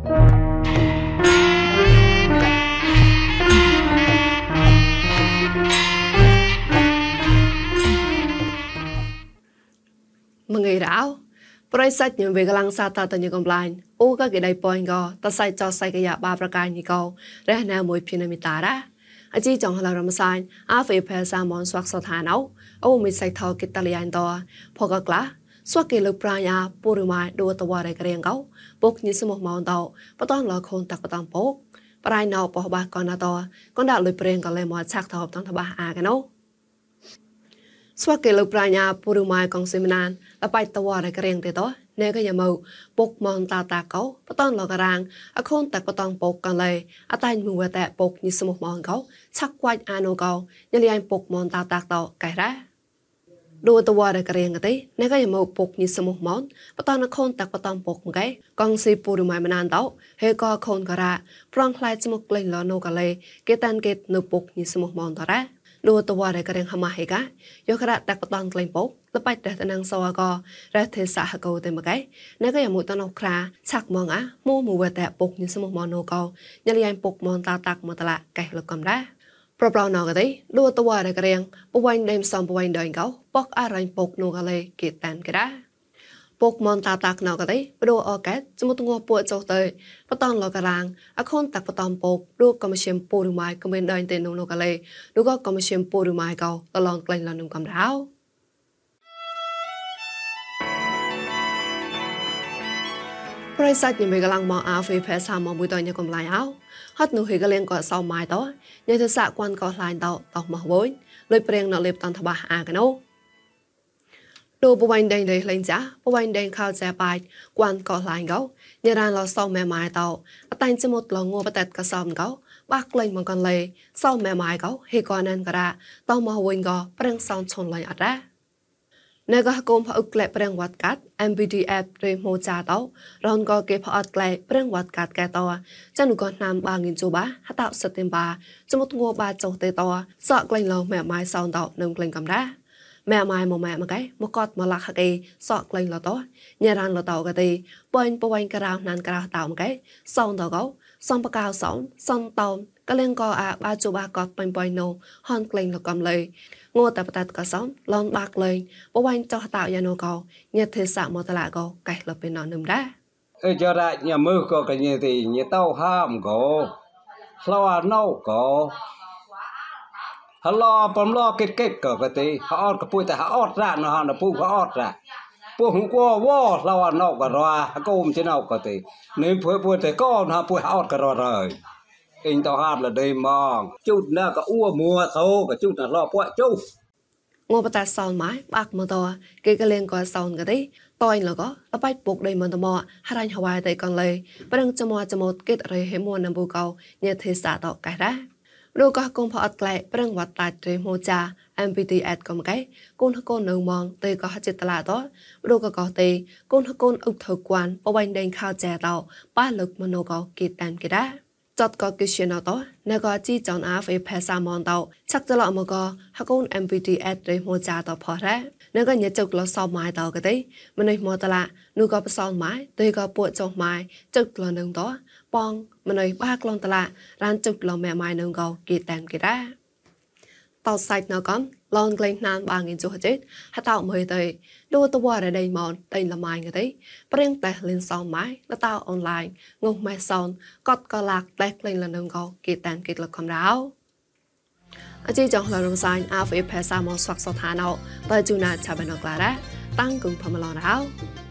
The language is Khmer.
មងៃរោប្រិសាច់ញវេកលាំងសាតតញកំឡាញ់អូកកេដៃប៉ងកតសៃចោសៃកយ៉ាបាប្រកាយនីកោរះណាមួយភិណមិតារ៉ាអជីចងហឡរមសាញ់អាហ្វេផេសាមនស្វាក់សថាណៅអូមិសៃថោគិតតលៃតោផកក្លាស្វកេលុប្រាយាពូរម៉ៃដួតវ៉ារេរៀងកោពុកញិសមុះម៉ោនតោបតនលខូនតកបតំពុកប្រៃណៅបោះបាកណាតោកនដាក់លុយប្រេងកលែមកឆាក់ថោបតងតបាអាកណោស្វកេលុប្រាញាពូរម៉ៃកងសេមណានលបៃតវ៉ារេរៀងទេតោណែកយ៉ាមកពុកម៉ងតាតាកោបតនលការងអខូនតកបតំពុកកលែអតៃមួយវតែពុកញិសមុះម៉ោនកោឆាក់គួចអានូកោញលៃពុកម៉ងតាតាកតោកែរ៉ាดูตัวเด็กเรียงกันตีนี่ก็ยังมาปกนี่สมุหมอนปตอนคนตักปตอนปกมั้งไงกองซีปูดูไม่มานานเต้าเฮก็คนกระระปรองคลายสมุกเล่นล้อนูกันเลยเกตันเกตนูปกนี่สมุหมอนต่อแรดูตัวเด็กเรียงหามาเฮกะยกระตักปตอนเกล่นปกแล้วไปแต่ตนังสวก็แรเทสะหกูเต็มไงนี่ก็ยังมุตนอกคราชักมองอ่ะมู่มูเวแต่ปกนี่สมุหมอนนูเกายลยันปกมอนตาตักมอตละไก่ละกำได้ប្រប្រណងកទេលួតវ៉ារករៀងបវៃដេមសំបវៃដេងកោបកអរ៉ៃពុកនូកលេគេតានក្រាពុកមនតាតាកណកទេព្រោះអកែចមុតងัวពួកចុះទៅបតនលករាងអខុនតាក់បតំពុកព្រោះកំឈិមពូរម៉ៃកំមានដេងទេនូកលេនោះក៏កំឈិមពូរម៉ៃកោតឡងក្លែងឡងនុំកំរោប្រិស័តនិមិកលាំងមកអាហ្វេផេសាមកមួយតញកំឡាយអោហត់នោះហេកលៀងក៏សោម៉ាយតោញ៉ៃទៅសាក់គួនក៏ឡាញតោតោះមកវិញលុយព្រៀងនៅលេបតាន់តបាអាកណូដូបវ៉ៃដេងលេលេងចាបវ៉ៃដេងខោចែបាច់គួនក៏ឡាញកោញ៉ៃរ៉ានឡោសោម៉ែម៉ាយតោអតែងចមុតលងួបតែតកសំកោបាក់ក្លែងមកកនលេសោម៉ែម៉ាយកោហេកនអាន ការ៉ាតោះមកវិញក៏ព្រៀងសោនឈុនឡាញអត់ដែរនៅកោះកុំផអ៊ុកក្លែប្រេងវត្តកាត់ MPDF រីមូចាតោរនក៏គេផអត់ក្លែប្រេងវត្តកាត់កែតោចានុក៏ណាមបាងិនជូបាហតោសតិមបាចមុតងួបាចុះទេតោសក់ក្លែងឡងម៉ែម៉ៃសោនតោនឹងក្លែងកំរ៉ាម៉ែម៉ែមកម៉ែមកឯមកកត់មកលាក់ហកឯសក់ក្លែងលតោញ៉ារ៉ានលតោកទេបាញ់បាញ់ក្រៅណានក្រៅតោមកឯសោនតោកោសំបកៅសោនសំតោនកលៀងកោអាបាជូបាកត់បាញ់បាញ់ណូហនក្លែងលកំលេងូតបតតកសោនឡនបាក់លេងបាញ់ចោះតោយ៉ាណូកោញ៉ាទេសាក់មកតឡាកោកែលពេលណោនឹមដែរអឺចរ៉ាញ៉ាមើកោកញ៉េទីញ៉េតោហាមកោឆ្លោអាណូកោហឡោបំឡោកេតកេតក៏ទេហអត់កពួយតែហអត់រ៉ាណោះណពូហអត់រ៉ាពូហកវោឡោណោក៏រ៉ាកុំចេណោក៏ទេនេះពួយពួយតែកោណោះពួយហអត់ក៏រ៉ាហើយអេងតោហាត់លដេមកជូតណាក៏អ៊ូមួសោក៏ជូតណាឡោពួកជូងបតាសោនម៉ៃបាក់មតគេកលេងក៏សោនក៏ទេតយលកអបៃពុកដៃមន្តមហរញ្ញហវ៉ៃតៃកងលេប្រឹងចមោចមោតកេតរេហេមួននំបូកោញេទេសាតកែរ៉ារូកោះកុំផអត់ក្លែប្រឹងវត្តតាច់រេមូចា MPT at កុំកែកូនកូននៅมองតេកោចិត្តឡាតោរូកកោតេកូនកូនអ៊ុបធ្វើគួនបវៃដេងខោចែតោប៉ះលឹកមនោកោគេតាមកេដាចតកកេសិណតោណកោជីចនអាហ្វេផេសាមនតោឆាក់ចលអមកោហកូន MPT at រេមូចាតោផរ៉ាណកោញ៉ចុកលសោម៉ៃតោកេទេមនុស្សមតឡានូកោបសោម៉ៃតេកោពួកចុះម៉ៃចុកលនឹងតោប៉ងមនុយបាក្លងតឡារានចុកឡងម៉ែម៉ៃនងកោគេតាំគេរ៉ាតោសៃណកំឡងក្លែងណានបាងិនចុះចេហតោមើលទៅលូតវ៉ារដេម៉នតេលម៉ៃកទេព្រៀងតេលិនសោម៉ៃលតោអនឡាញងុះម៉ែសោនកត់កលាក់តេក្លែងលនងកោគេតាំគេលកំរោអជីចងឡរំសាញ AFP ភាសាមកស្វាក់សថាណោបើជូណាឆាបណក្លារ៉ាតាំងគងផមឡរោ